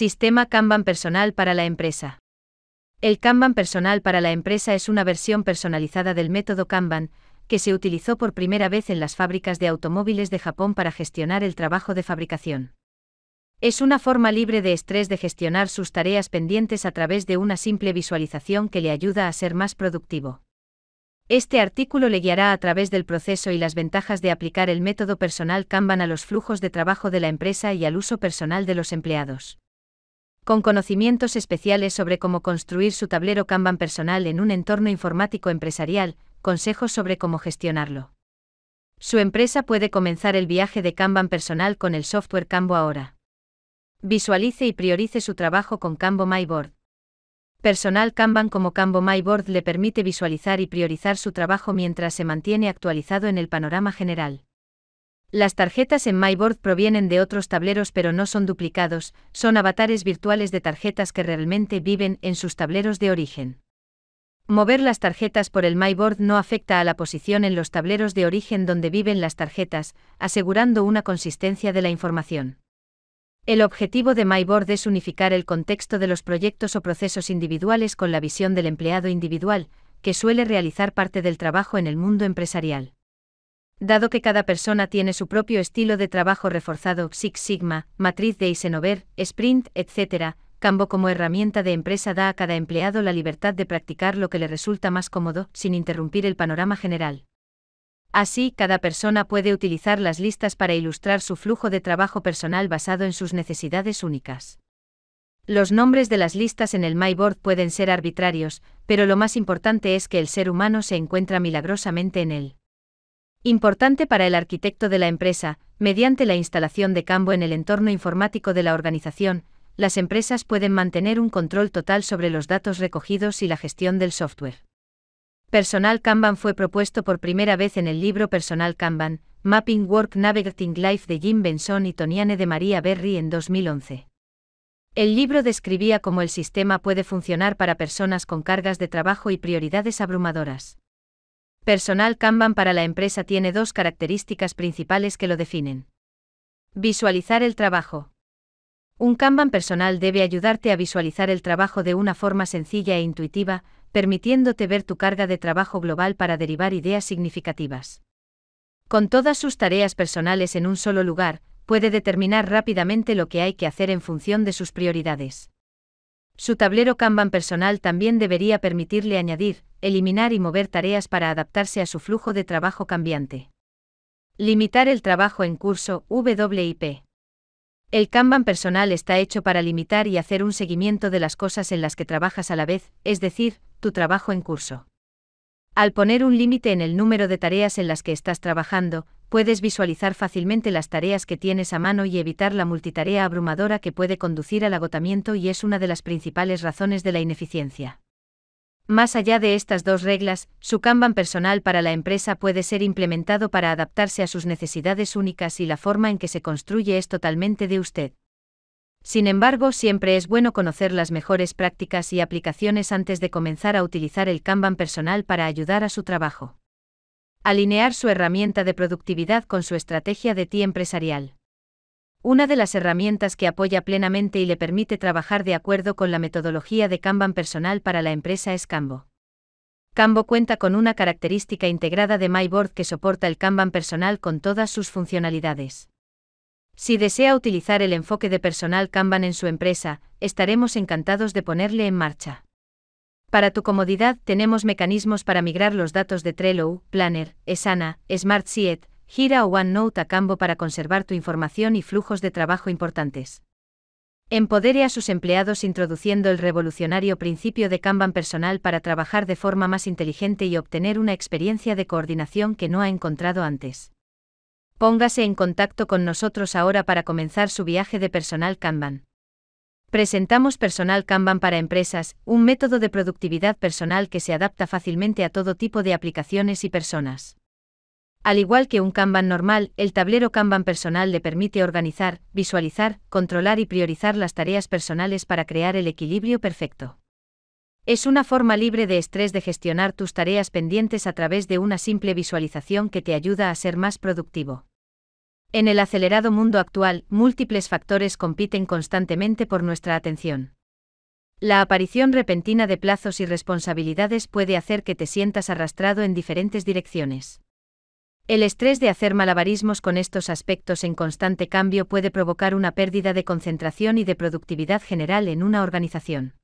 Sistema Kanban personal para la empresa. El Kanban personal para la empresa es una versión personalizada del método Kanban, que se utilizó por primera vez en las fábricas de automóviles de Japón para gestionar el trabajo de fabricación. Es una forma libre de estrés de gestionar sus tareas pendientes a través de una simple visualización que le ayuda a ser más productivo. Este artículo le guiará a través del proceso y las ventajas de aplicar el método personal Kanban a los flujos de trabajo de la empresa y al uso personal de los empleados con conocimientos especiales sobre cómo construir su tablero Kanban personal en un entorno informático empresarial, consejos sobre cómo gestionarlo. Su empresa puede comenzar el viaje de Kanban personal con el software cambo ahora. Visualice y priorice su trabajo con my MyBoard. Personal Kanban como my MyBoard le permite visualizar y priorizar su trabajo mientras se mantiene actualizado en el panorama general. Las tarjetas en MyBoard provienen de otros tableros pero no son duplicados, son avatares virtuales de tarjetas que realmente viven en sus tableros de origen. Mover las tarjetas por el MyBoard no afecta a la posición en los tableros de origen donde viven las tarjetas, asegurando una consistencia de la información. El objetivo de MyBoard es unificar el contexto de los proyectos o procesos individuales con la visión del empleado individual, que suele realizar parte del trabajo en el mundo empresarial. Dado que cada persona tiene su propio estilo de trabajo reforzado, Six Sigma, matriz de Eisenhower, Sprint, etc., Cambo como herramienta de empresa da a cada empleado la libertad de practicar lo que le resulta más cómodo, sin interrumpir el panorama general. Así, cada persona puede utilizar las listas para ilustrar su flujo de trabajo personal basado en sus necesidades únicas. Los nombres de las listas en el MyBoard pueden ser arbitrarios, pero lo más importante es que el ser humano se encuentra milagrosamente en él. Importante para el arquitecto de la empresa, mediante la instalación de Cambo en el entorno informático de la organización, las empresas pueden mantener un control total sobre los datos recogidos y la gestión del software. Personal Kanban fue propuesto por primera vez en el libro Personal Kanban, Mapping Work Navigating Life de Jim Benson y Toniane de María Berry en 2011. El libro describía cómo el sistema puede funcionar para personas con cargas de trabajo y prioridades abrumadoras. Personal Kanban para la empresa tiene dos características principales que lo definen. Visualizar el trabajo. Un Kanban personal debe ayudarte a visualizar el trabajo de una forma sencilla e intuitiva, permitiéndote ver tu carga de trabajo global para derivar ideas significativas. Con todas sus tareas personales en un solo lugar, puede determinar rápidamente lo que hay que hacer en función de sus prioridades. Su tablero Kanban personal también debería permitirle añadir, eliminar y mover tareas para adaptarse a su flujo de trabajo cambiante. Limitar el trabajo en curso WIP. El Kanban personal está hecho para limitar y hacer un seguimiento de las cosas en las que trabajas a la vez, es decir, tu trabajo en curso. Al poner un límite en el número de tareas en las que estás trabajando, puedes visualizar fácilmente las tareas que tienes a mano y evitar la multitarea abrumadora que puede conducir al agotamiento y es una de las principales razones de la ineficiencia. Más allá de estas dos reglas, su Kanban personal para la empresa puede ser implementado para adaptarse a sus necesidades únicas y la forma en que se construye es totalmente de usted. Sin embargo, siempre es bueno conocer las mejores prácticas y aplicaciones antes de comenzar a utilizar el Kanban personal para ayudar a su trabajo. Alinear su herramienta de productividad con su estrategia de TI empresarial. Una de las herramientas que apoya plenamente y le permite trabajar de acuerdo con la metodología de Kanban personal para la empresa es Cambo. Cambo cuenta con una característica integrada de MyBoard que soporta el Kanban personal con todas sus funcionalidades. Si desea utilizar el enfoque de personal Kanban en su empresa, estaremos encantados de ponerle en marcha. Para tu comodidad tenemos mecanismos para migrar los datos de Trello, Planner, Esana, Smartsheet, Gira o OneNote a Cambo para conservar tu información y flujos de trabajo importantes. Empodere a sus empleados introduciendo el revolucionario principio de Kanban personal para trabajar de forma más inteligente y obtener una experiencia de coordinación que no ha encontrado antes. Póngase en contacto con nosotros ahora para comenzar su viaje de personal Kanban. Presentamos Personal Kanban para empresas, un método de productividad personal que se adapta fácilmente a todo tipo de aplicaciones y personas. Al igual que un Kanban normal, el tablero Kanban personal le permite organizar, visualizar, controlar y priorizar las tareas personales para crear el equilibrio perfecto. Es una forma libre de estrés de gestionar tus tareas pendientes a través de una simple visualización que te ayuda a ser más productivo. En el acelerado mundo actual, múltiples factores compiten constantemente por nuestra atención. La aparición repentina de plazos y responsabilidades puede hacer que te sientas arrastrado en diferentes direcciones. El estrés de hacer malabarismos con estos aspectos en constante cambio puede provocar una pérdida de concentración y de productividad general en una organización.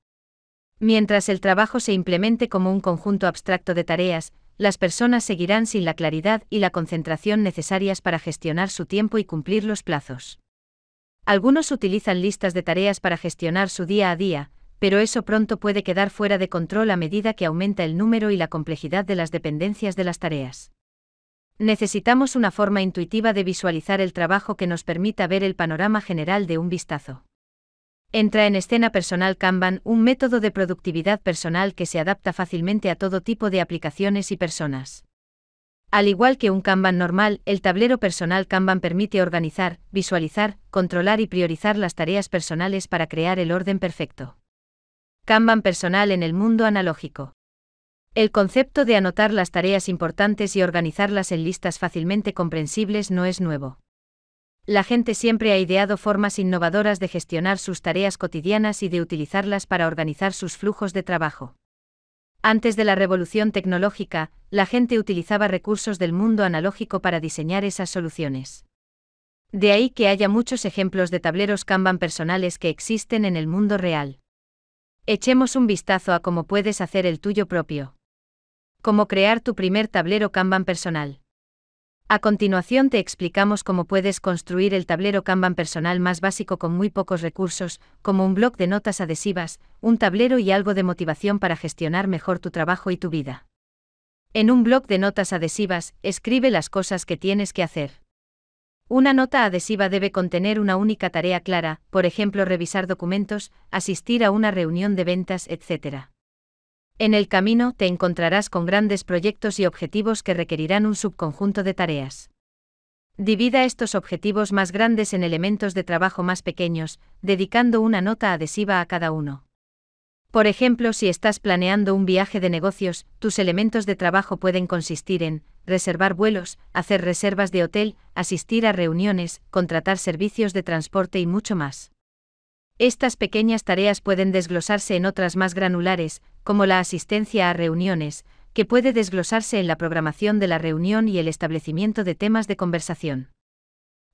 Mientras el trabajo se implemente como un conjunto abstracto de tareas, las personas seguirán sin la claridad y la concentración necesarias para gestionar su tiempo y cumplir los plazos. Algunos utilizan listas de tareas para gestionar su día a día, pero eso pronto puede quedar fuera de control a medida que aumenta el número y la complejidad de las dependencias de las tareas. Necesitamos una forma intuitiva de visualizar el trabajo que nos permita ver el panorama general de un vistazo. Entra en escena personal Kanban, un método de productividad personal que se adapta fácilmente a todo tipo de aplicaciones y personas. Al igual que un Kanban normal, el tablero personal Kanban permite organizar, visualizar, controlar y priorizar las tareas personales para crear el orden perfecto. Kanban personal en el mundo analógico. El concepto de anotar las tareas importantes y organizarlas en listas fácilmente comprensibles no es nuevo. La gente siempre ha ideado formas innovadoras de gestionar sus tareas cotidianas y de utilizarlas para organizar sus flujos de trabajo. Antes de la revolución tecnológica, la gente utilizaba recursos del mundo analógico para diseñar esas soluciones. De ahí que haya muchos ejemplos de tableros Kanban personales que existen en el mundo real. Echemos un vistazo a cómo puedes hacer el tuyo propio. Cómo crear tu primer tablero Kanban personal. A continuación te explicamos cómo puedes construir el tablero Kanban personal más básico con muy pocos recursos, como un blog de notas adhesivas, un tablero y algo de motivación para gestionar mejor tu trabajo y tu vida. En un blog de notas adhesivas, escribe las cosas que tienes que hacer. Una nota adhesiva debe contener una única tarea clara, por ejemplo revisar documentos, asistir a una reunión de ventas, etc. En el camino te encontrarás con grandes proyectos y objetivos que requerirán un subconjunto de tareas. Divida estos objetivos más grandes en elementos de trabajo más pequeños, dedicando una nota adhesiva a cada uno. Por ejemplo, si estás planeando un viaje de negocios, tus elementos de trabajo pueden consistir en reservar vuelos, hacer reservas de hotel, asistir a reuniones, contratar servicios de transporte y mucho más. Estas pequeñas tareas pueden desglosarse en otras más granulares, como la asistencia a reuniones, que puede desglosarse en la programación de la reunión y el establecimiento de temas de conversación.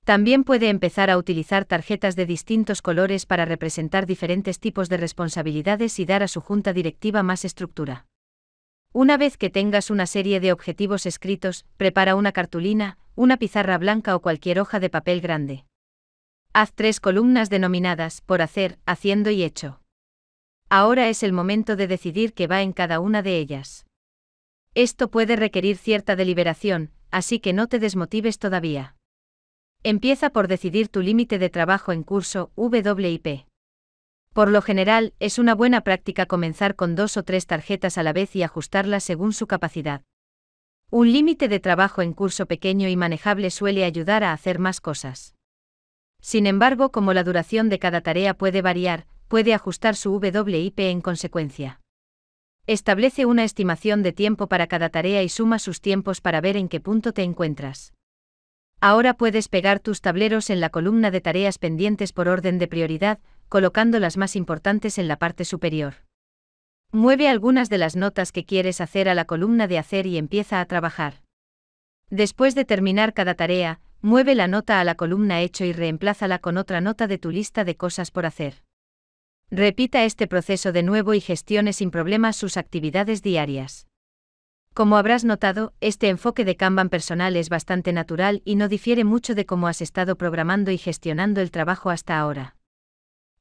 También puede empezar a utilizar tarjetas de distintos colores para representar diferentes tipos de responsabilidades y dar a su junta directiva más estructura. Una vez que tengas una serie de objetivos escritos, prepara una cartulina, una pizarra blanca o cualquier hoja de papel grande. Haz tres columnas denominadas por hacer, haciendo y hecho. Ahora es el momento de decidir qué va en cada una de ellas. Esto puede requerir cierta deliberación, así que no te desmotives todavía. Empieza por decidir tu límite de trabajo en curso WIP. Por lo general, es una buena práctica comenzar con dos o tres tarjetas a la vez y ajustarlas según su capacidad. Un límite de trabajo en curso pequeño y manejable suele ayudar a hacer más cosas. Sin embargo, como la duración de cada tarea puede variar, puede ajustar su WIP en consecuencia. Establece una estimación de tiempo para cada tarea y suma sus tiempos para ver en qué punto te encuentras. Ahora puedes pegar tus tableros en la columna de tareas pendientes por orden de prioridad, colocando las más importantes en la parte superior. Mueve algunas de las notas que quieres hacer a la columna de hacer y empieza a trabajar. Después de terminar cada tarea, Mueve la nota a la columna hecho y reemplázala con otra nota de tu lista de cosas por hacer. Repita este proceso de nuevo y gestione sin problemas sus actividades diarias. Como habrás notado, este enfoque de Kanban personal es bastante natural y no difiere mucho de cómo has estado programando y gestionando el trabajo hasta ahora.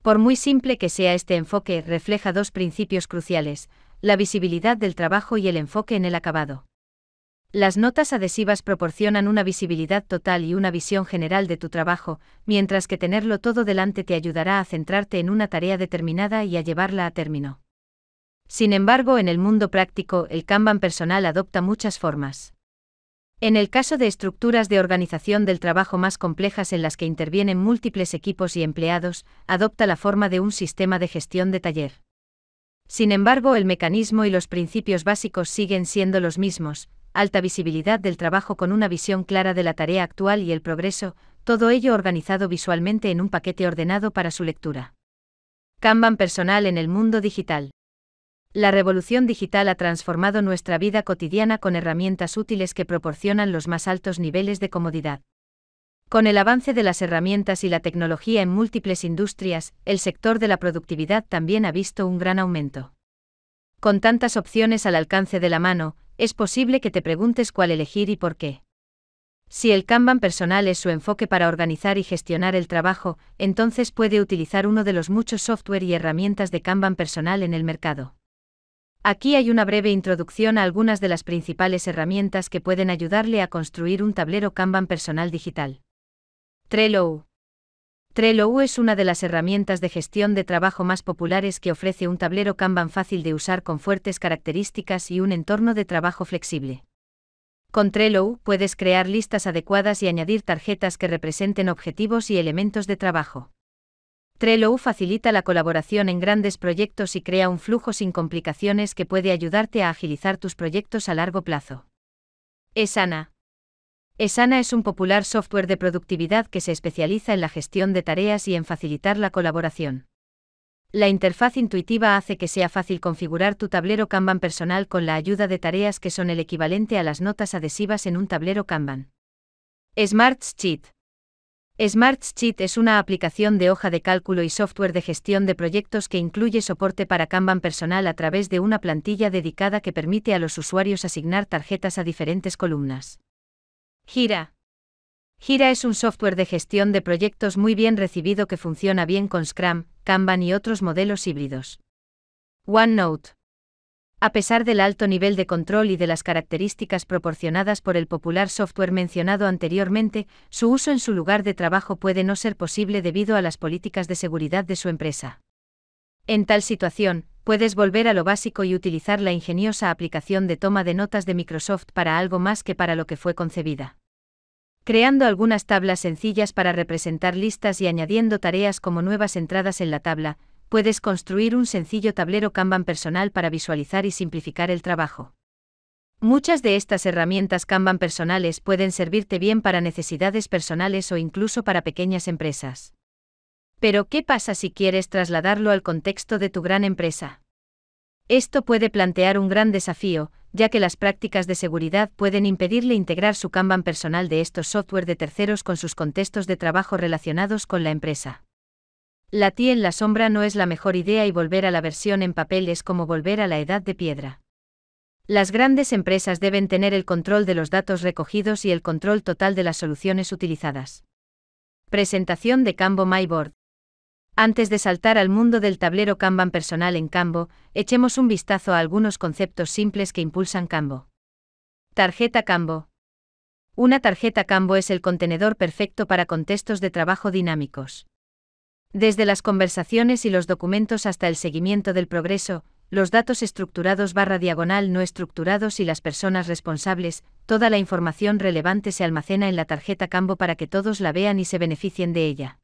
Por muy simple que sea este enfoque, refleja dos principios cruciales, la visibilidad del trabajo y el enfoque en el acabado. Las notas adhesivas proporcionan una visibilidad total y una visión general de tu trabajo, mientras que tenerlo todo delante te ayudará a centrarte en una tarea determinada y a llevarla a término. Sin embargo, en el mundo práctico, el Kanban personal adopta muchas formas. En el caso de estructuras de organización del trabajo más complejas en las que intervienen múltiples equipos y empleados, adopta la forma de un sistema de gestión de taller. Sin embargo, el mecanismo y los principios básicos siguen siendo los mismos, alta visibilidad del trabajo con una visión clara de la tarea actual y el progreso, todo ello organizado visualmente en un paquete ordenado para su lectura. Kanban personal en el mundo digital. La revolución digital ha transformado nuestra vida cotidiana con herramientas útiles que proporcionan los más altos niveles de comodidad. Con el avance de las herramientas y la tecnología en múltiples industrias, el sector de la productividad también ha visto un gran aumento. Con tantas opciones al alcance de la mano, es posible que te preguntes cuál elegir y por qué. Si el Kanban personal es su enfoque para organizar y gestionar el trabajo, entonces puede utilizar uno de los muchos software y herramientas de Kanban personal en el mercado. Aquí hay una breve introducción a algunas de las principales herramientas que pueden ayudarle a construir un tablero Kanban personal digital. Trello. Trello es una de las herramientas de gestión de trabajo más populares que ofrece un tablero Kanban fácil de usar con fuertes características y un entorno de trabajo flexible. Con Trello puedes crear listas adecuadas y añadir tarjetas que representen objetivos y elementos de trabajo. Trello facilita la colaboración en grandes proyectos y crea un flujo sin complicaciones que puede ayudarte a agilizar tus proyectos a largo plazo. Es Ana, Esana es un popular software de productividad que se especializa en la gestión de tareas y en facilitar la colaboración. La interfaz intuitiva hace que sea fácil configurar tu tablero Kanban personal con la ayuda de tareas que son el equivalente a las notas adhesivas en un tablero Kanban. Smart Sheet. es una aplicación de hoja de cálculo y software de gestión de proyectos que incluye soporte para Kanban personal a través de una plantilla dedicada que permite a los usuarios asignar tarjetas a diferentes columnas. Gira. Gira es un software de gestión de proyectos muy bien recibido que funciona bien con Scrum, Kanban y otros modelos híbridos. OneNote. A pesar del alto nivel de control y de las características proporcionadas por el popular software mencionado anteriormente, su uso en su lugar de trabajo puede no ser posible debido a las políticas de seguridad de su empresa. En tal situación, puedes volver a lo básico y utilizar la ingeniosa aplicación de toma de notas de Microsoft para algo más que para lo que fue concebida. Creando algunas tablas sencillas para representar listas y añadiendo tareas como nuevas entradas en la tabla, puedes construir un sencillo tablero Kanban personal para visualizar y simplificar el trabajo. Muchas de estas herramientas Kanban personales pueden servirte bien para necesidades personales o incluso para pequeñas empresas. Pero ¿qué pasa si quieres trasladarlo al contexto de tu gran empresa? Esto puede plantear un gran desafío, ya que las prácticas de seguridad pueden impedirle integrar su Kanban personal de estos software de terceros con sus contextos de trabajo relacionados con la empresa. La TI en la sombra no es la mejor idea y volver a la versión en papel es como volver a la edad de piedra. Las grandes empresas deben tener el control de los datos recogidos y el control total de las soluciones utilizadas. Presentación de Cambo MyBoard. Antes de saltar al mundo del tablero Kanban personal en Cambo, echemos un vistazo a algunos conceptos simples que impulsan Cambo. Tarjeta Cambo. Una tarjeta Cambo es el contenedor perfecto para contextos de trabajo dinámicos. Desde las conversaciones y los documentos hasta el seguimiento del progreso, los datos estructurados barra diagonal no estructurados y las personas responsables, toda la información relevante se almacena en la tarjeta Cambo para que todos la vean y se beneficien de ella.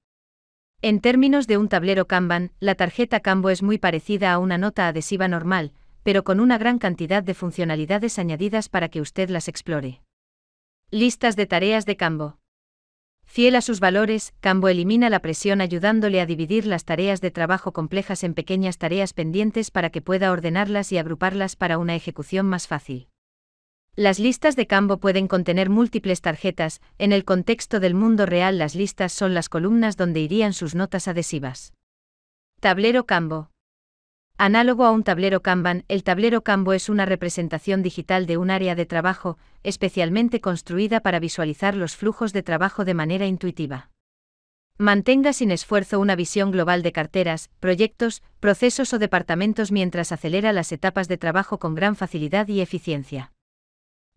En términos de un tablero Kanban, la tarjeta Kanbo es muy parecida a una nota adhesiva normal, pero con una gran cantidad de funcionalidades añadidas para que usted las explore. Listas de tareas de Kanbo. Fiel a sus valores, Kanbo elimina la presión ayudándole a dividir las tareas de trabajo complejas en pequeñas tareas pendientes para que pueda ordenarlas y agruparlas para una ejecución más fácil. Las listas de Cambo pueden contener múltiples tarjetas, en el contexto del mundo real las listas son las columnas donde irían sus notas adhesivas. Tablero Cambo. Análogo a un tablero Kanban, el tablero Cambo es una representación digital de un área de trabajo, especialmente construida para visualizar los flujos de trabajo de manera intuitiva. Mantenga sin esfuerzo una visión global de carteras, proyectos, procesos o departamentos mientras acelera las etapas de trabajo con gran facilidad y eficiencia.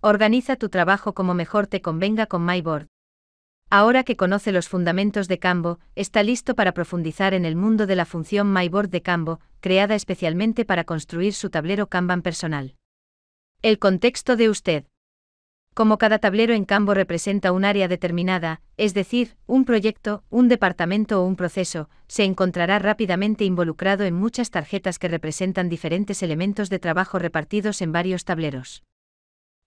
Organiza tu trabajo como mejor te convenga con MyBoard. Ahora que conoce los fundamentos de Cambo, está listo para profundizar en el mundo de la función MyBoard de Cambo, creada especialmente para construir su tablero Kanban personal. El contexto de usted. Como cada tablero en Cambo representa un área determinada, es decir, un proyecto, un departamento o un proceso, se encontrará rápidamente involucrado en muchas tarjetas que representan diferentes elementos de trabajo repartidos en varios tableros.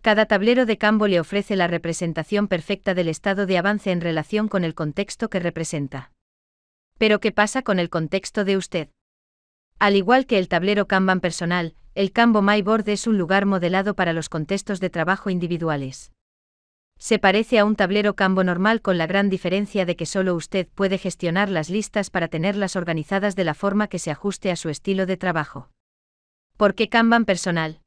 Cada tablero de campo le ofrece la representación perfecta del estado de avance en relación con el contexto que representa. Pero ¿qué pasa con el contexto de usted? Al igual que el tablero Kanban personal, el Cambo MyBoard es un lugar modelado para los contextos de trabajo individuales. Se parece a un tablero Cambo normal con la gran diferencia de que solo usted puede gestionar las listas para tenerlas organizadas de la forma que se ajuste a su estilo de trabajo. ¿Por qué Kanban personal?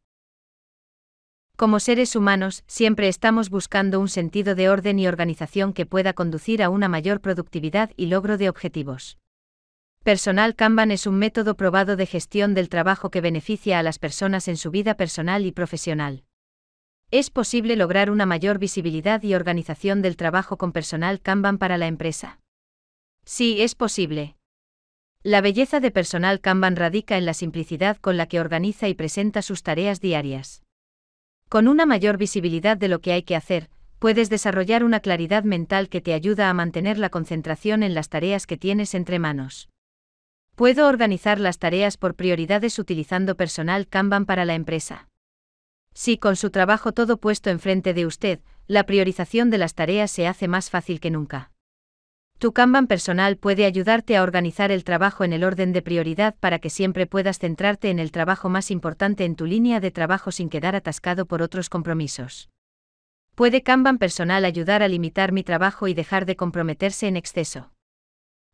Como seres humanos, siempre estamos buscando un sentido de orden y organización que pueda conducir a una mayor productividad y logro de objetivos. Personal Kanban es un método probado de gestión del trabajo que beneficia a las personas en su vida personal y profesional. Es posible lograr una mayor visibilidad y organización del trabajo con personal Kanban para la empresa. Sí, es posible. La belleza de personal Kanban radica en la simplicidad con la que organiza y presenta sus tareas diarias. Con una mayor visibilidad de lo que hay que hacer, puedes desarrollar una claridad mental que te ayuda a mantener la concentración en las tareas que tienes entre manos. Puedo organizar las tareas por prioridades utilizando personal Kanban para la empresa. Si con su trabajo todo puesto enfrente de usted, la priorización de las tareas se hace más fácil que nunca. Tu Kanban personal puede ayudarte a organizar el trabajo en el orden de prioridad para que siempre puedas centrarte en el trabajo más importante en tu línea de trabajo sin quedar atascado por otros compromisos. ¿Puede Kanban personal ayudar a limitar mi trabajo y dejar de comprometerse en exceso?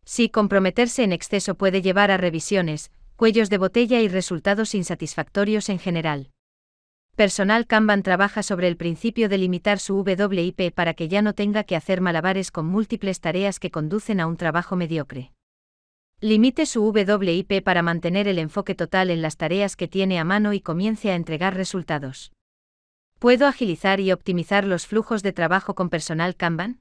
Sí, comprometerse en exceso puede llevar a revisiones, cuellos de botella y resultados insatisfactorios en general. Personal Kanban trabaja sobre el principio de limitar su WIP para que ya no tenga que hacer malabares con múltiples tareas que conducen a un trabajo mediocre. Limite su WIP para mantener el enfoque total en las tareas que tiene a mano y comience a entregar resultados. ¿Puedo agilizar y optimizar los flujos de trabajo con personal Kanban?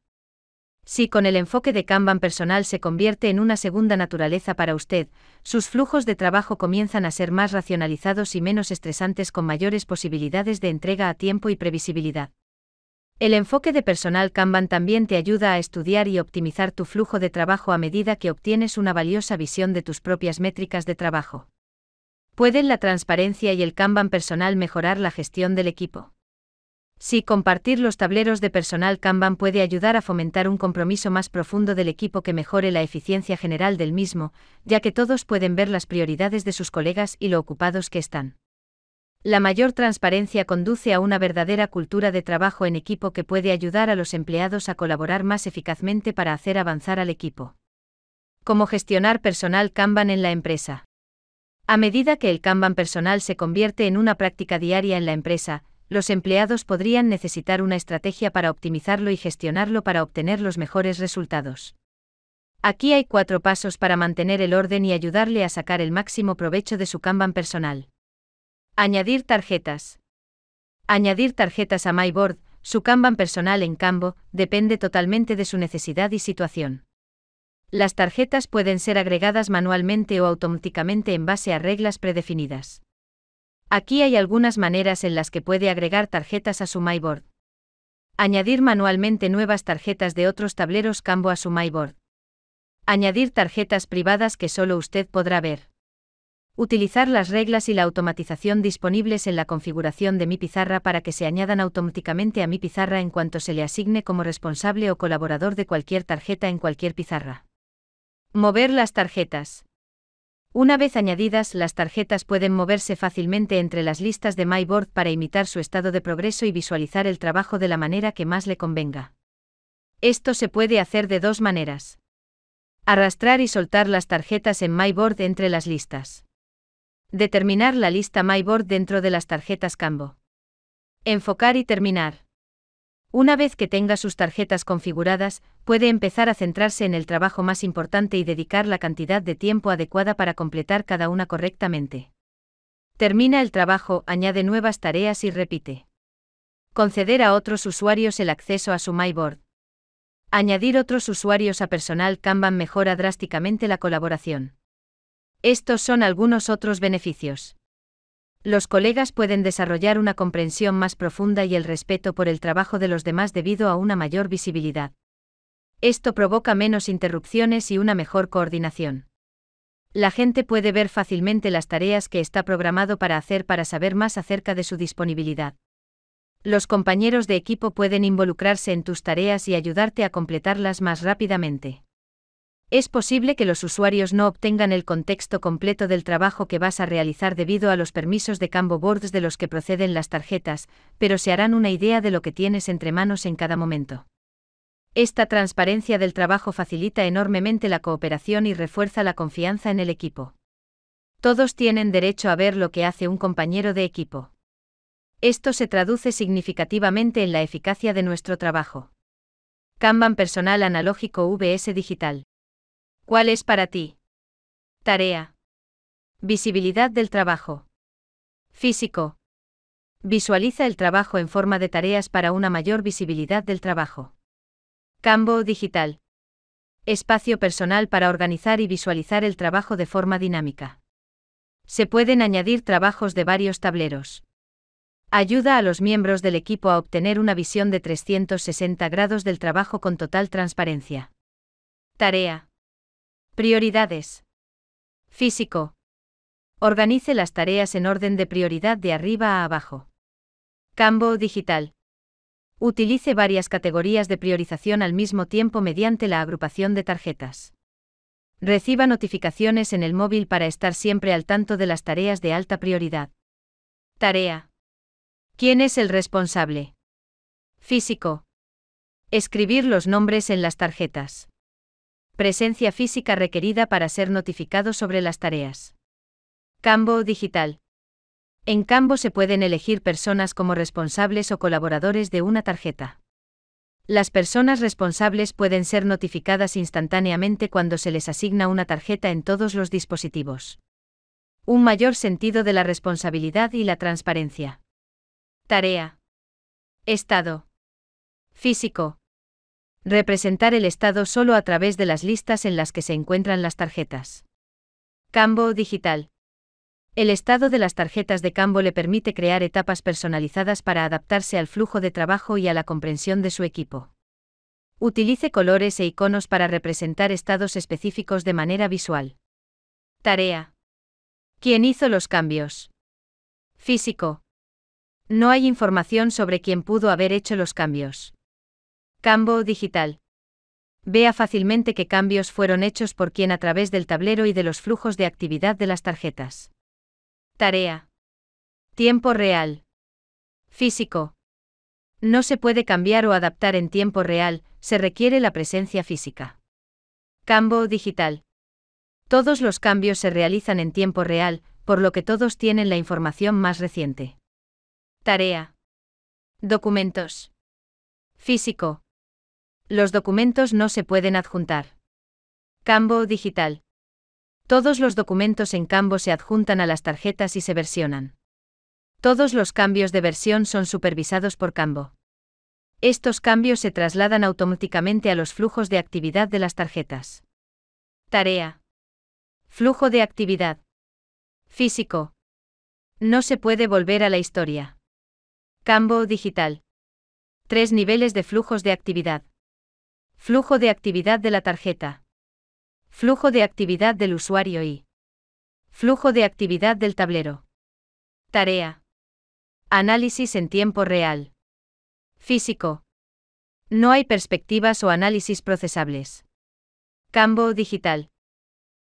Si con el enfoque de Kanban personal se convierte en una segunda naturaleza para usted, sus flujos de trabajo comienzan a ser más racionalizados y menos estresantes con mayores posibilidades de entrega a tiempo y previsibilidad. El enfoque de personal Kanban también te ayuda a estudiar y optimizar tu flujo de trabajo a medida que obtienes una valiosa visión de tus propias métricas de trabajo. ¿Pueden la transparencia y el Kanban personal mejorar la gestión del equipo? Sí, compartir los tableros de personal Kanban puede ayudar a fomentar un compromiso más profundo del equipo que mejore la eficiencia general del mismo, ya que todos pueden ver las prioridades de sus colegas y lo ocupados que están. La mayor transparencia conduce a una verdadera cultura de trabajo en equipo que puede ayudar a los empleados a colaborar más eficazmente para hacer avanzar al equipo. Cómo gestionar personal Kanban en la empresa. A medida que el Kanban personal se convierte en una práctica diaria en la empresa, los empleados podrían necesitar una estrategia para optimizarlo y gestionarlo para obtener los mejores resultados. Aquí hay cuatro pasos para mantener el orden y ayudarle a sacar el máximo provecho de su Kanban personal. Añadir tarjetas. Añadir tarjetas a MyBoard, su Kanban personal en Cambo, depende totalmente de su necesidad y situación. Las tarjetas pueden ser agregadas manualmente o automáticamente en base a reglas predefinidas. Aquí hay algunas maneras en las que puede agregar tarjetas a su MyBoard. Añadir manualmente nuevas tarjetas de otros tableros Cambo a su MyBoard. Añadir tarjetas privadas que solo usted podrá ver. Utilizar las reglas y la automatización disponibles en la configuración de Mi Pizarra para que se añadan automáticamente a Mi Pizarra en cuanto se le asigne como responsable o colaborador de cualquier tarjeta en cualquier pizarra. Mover las tarjetas. Una vez añadidas, las tarjetas pueden moverse fácilmente entre las listas de MyBoard para imitar su estado de progreso y visualizar el trabajo de la manera que más le convenga. Esto se puede hacer de dos maneras. Arrastrar y soltar las tarjetas en MyBoard entre las listas. Determinar la lista MyBoard dentro de las tarjetas Cambo. Enfocar y terminar. Una vez que tenga sus tarjetas configuradas, puede empezar a centrarse en el trabajo más importante y dedicar la cantidad de tiempo adecuada para completar cada una correctamente. Termina el trabajo, añade nuevas tareas y repite. Conceder a otros usuarios el acceso a su MyBoard. Añadir otros usuarios a personal Kanban mejora drásticamente la colaboración. Estos son algunos otros beneficios. Los colegas pueden desarrollar una comprensión más profunda y el respeto por el trabajo de los demás debido a una mayor visibilidad. Esto provoca menos interrupciones y una mejor coordinación. La gente puede ver fácilmente las tareas que está programado para hacer para saber más acerca de su disponibilidad. Los compañeros de equipo pueden involucrarse en tus tareas y ayudarte a completarlas más rápidamente. Es posible que los usuarios no obtengan el contexto completo del trabajo que vas a realizar debido a los permisos de cambo boards de los que proceden las tarjetas, pero se harán una idea de lo que tienes entre manos en cada momento. Esta transparencia del trabajo facilita enormemente la cooperación y refuerza la confianza en el equipo. Todos tienen derecho a ver lo que hace un compañero de equipo. Esto se traduce significativamente en la eficacia de nuestro trabajo. Kanban Personal Analógico VS Digital. ¿Cuál es para ti? Tarea. Visibilidad del trabajo. Físico. Visualiza el trabajo en forma de tareas para una mayor visibilidad del trabajo. Cambo digital. Espacio personal para organizar y visualizar el trabajo de forma dinámica. Se pueden añadir trabajos de varios tableros. Ayuda a los miembros del equipo a obtener una visión de 360 grados del trabajo con total transparencia. Tarea. Prioridades. Físico. Organice las tareas en orden de prioridad de arriba a abajo. Cambo digital. Utilice varias categorías de priorización al mismo tiempo mediante la agrupación de tarjetas. Reciba notificaciones en el móvil para estar siempre al tanto de las tareas de alta prioridad. Tarea. ¿Quién es el responsable? Físico. Escribir los nombres en las tarjetas. Presencia física requerida para ser notificado sobre las tareas. Cambo digital. En Cambo se pueden elegir personas como responsables o colaboradores de una tarjeta. Las personas responsables pueden ser notificadas instantáneamente cuando se les asigna una tarjeta en todos los dispositivos. Un mayor sentido de la responsabilidad y la transparencia. Tarea. Estado. Físico. Representar el estado solo a través de las listas en las que se encuentran las tarjetas. Cambo digital. El estado de las tarjetas de Cambo le permite crear etapas personalizadas para adaptarse al flujo de trabajo y a la comprensión de su equipo. Utilice colores e iconos para representar estados específicos de manera visual. Tarea. ¿Quién hizo los cambios? Físico. No hay información sobre quién pudo haber hecho los cambios. Cambo digital. Vea fácilmente qué cambios fueron hechos por quien a través del tablero y de los flujos de actividad de las tarjetas. Tarea. Tiempo real. Físico. No se puede cambiar o adaptar en tiempo real, se requiere la presencia física. Cambo digital. Todos los cambios se realizan en tiempo real, por lo que todos tienen la información más reciente. Tarea. Documentos. Físico. Los documentos no se pueden adjuntar. Cambo digital. Todos los documentos en Cambo se adjuntan a las tarjetas y se versionan. Todos los cambios de versión son supervisados por Cambo. Estos cambios se trasladan automáticamente a los flujos de actividad de las tarjetas. Tarea. Flujo de actividad. Físico. No se puede volver a la historia. Cambo digital. Tres niveles de flujos de actividad. Flujo de actividad de la tarjeta. Flujo de actividad del usuario y. Flujo de actividad del tablero. Tarea. Análisis en tiempo real. Físico. No hay perspectivas o análisis procesables. Cambo digital.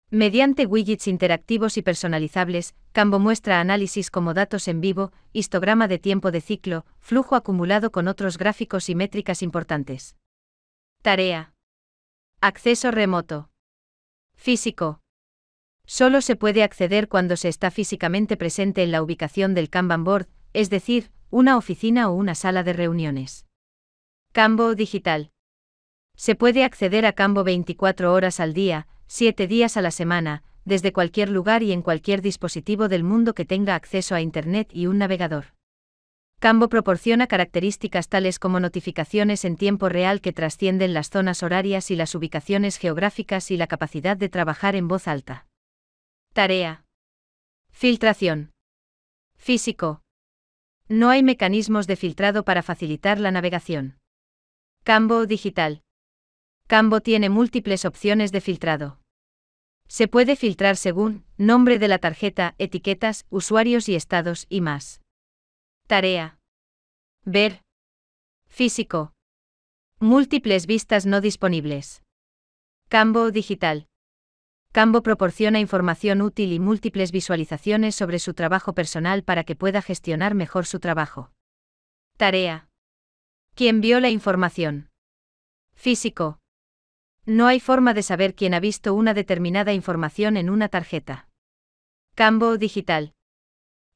Mediante widgets interactivos y personalizables, Cambo muestra análisis como datos en vivo, histograma de tiempo de ciclo, flujo acumulado con otros gráficos y métricas importantes. Tarea. Acceso remoto. Físico. Solo se puede acceder cuando se está físicamente presente en la ubicación del Kanban Board, es decir, una oficina o una sala de reuniones. Cambo digital. Se puede acceder a Cambo 24 horas al día, 7 días a la semana, desde cualquier lugar y en cualquier dispositivo del mundo que tenga acceso a Internet y un navegador. Cambo proporciona características tales como notificaciones en tiempo real que trascienden las zonas horarias y las ubicaciones geográficas y la capacidad de trabajar en voz alta. Tarea. Filtración. Físico. No hay mecanismos de filtrado para facilitar la navegación. Cambo digital. Cambo tiene múltiples opciones de filtrado. Se puede filtrar según nombre de la tarjeta, etiquetas, usuarios y estados y más. Tarea. Ver. Físico. Múltiples vistas no disponibles. Cambo digital. Cambo proporciona información útil y múltiples visualizaciones sobre su trabajo personal para que pueda gestionar mejor su trabajo. Tarea. ¿Quién vio la información? Físico. No hay forma de saber quién ha visto una determinada información en una tarjeta. Cambo digital.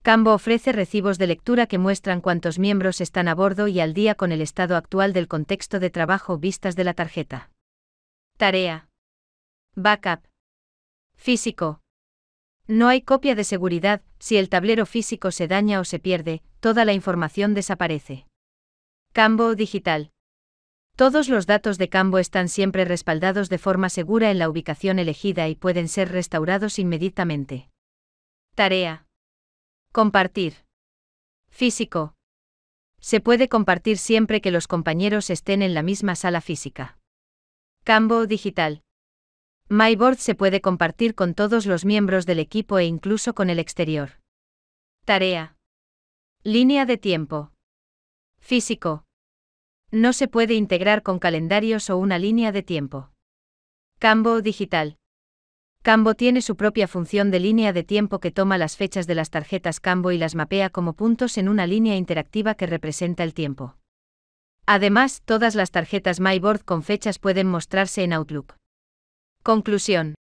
Cambo ofrece recibos de lectura que muestran cuántos miembros están a bordo y al día con el estado actual del contexto de trabajo vistas de la tarjeta. Tarea. Backup. Físico. No hay copia de seguridad, si el tablero físico se daña o se pierde, toda la información desaparece. Cambo digital. Todos los datos de Cambo están siempre respaldados de forma segura en la ubicación elegida y pueden ser restaurados inmediatamente. Tarea. Compartir. Físico. Se puede compartir siempre que los compañeros estén en la misma sala física. Cambo digital. MyBoard se puede compartir con todos los miembros del equipo e incluso con el exterior. Tarea. Línea de tiempo. Físico. No se puede integrar con calendarios o una línea de tiempo. Cambo digital. Cambo tiene su propia función de línea de tiempo que toma las fechas de las tarjetas Cambo y las mapea como puntos en una línea interactiva que representa el tiempo. Además, todas las tarjetas MyBoard con fechas pueden mostrarse en Outlook. Conclusión.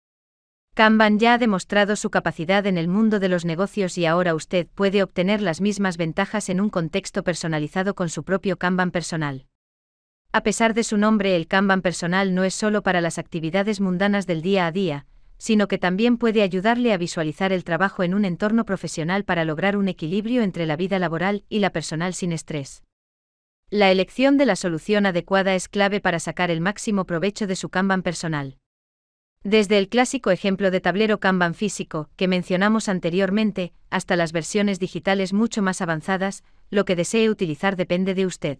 Kanban ya ha demostrado su capacidad en el mundo de los negocios y ahora usted puede obtener las mismas ventajas en un contexto personalizado con su propio Kanban personal. A pesar de su nombre, el Kanban personal no es solo para las actividades mundanas del día a día, sino que también puede ayudarle a visualizar el trabajo en un entorno profesional para lograr un equilibrio entre la vida laboral y la personal sin estrés. La elección de la solución adecuada es clave para sacar el máximo provecho de su Kanban personal. Desde el clásico ejemplo de tablero Kanban físico, que mencionamos anteriormente, hasta las versiones digitales mucho más avanzadas, lo que desee utilizar depende de usted.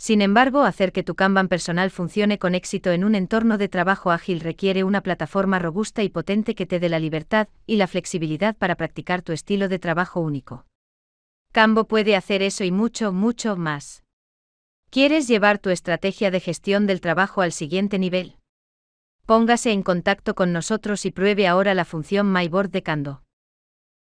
Sin embargo, hacer que tu Kanban personal funcione con éxito en un entorno de trabajo ágil requiere una plataforma robusta y potente que te dé la libertad y la flexibilidad para practicar tu estilo de trabajo único. Cambo puede hacer eso y mucho, mucho más. ¿Quieres llevar tu estrategia de gestión del trabajo al siguiente nivel? Póngase en contacto con nosotros y pruebe ahora la función MyBoard de Kando.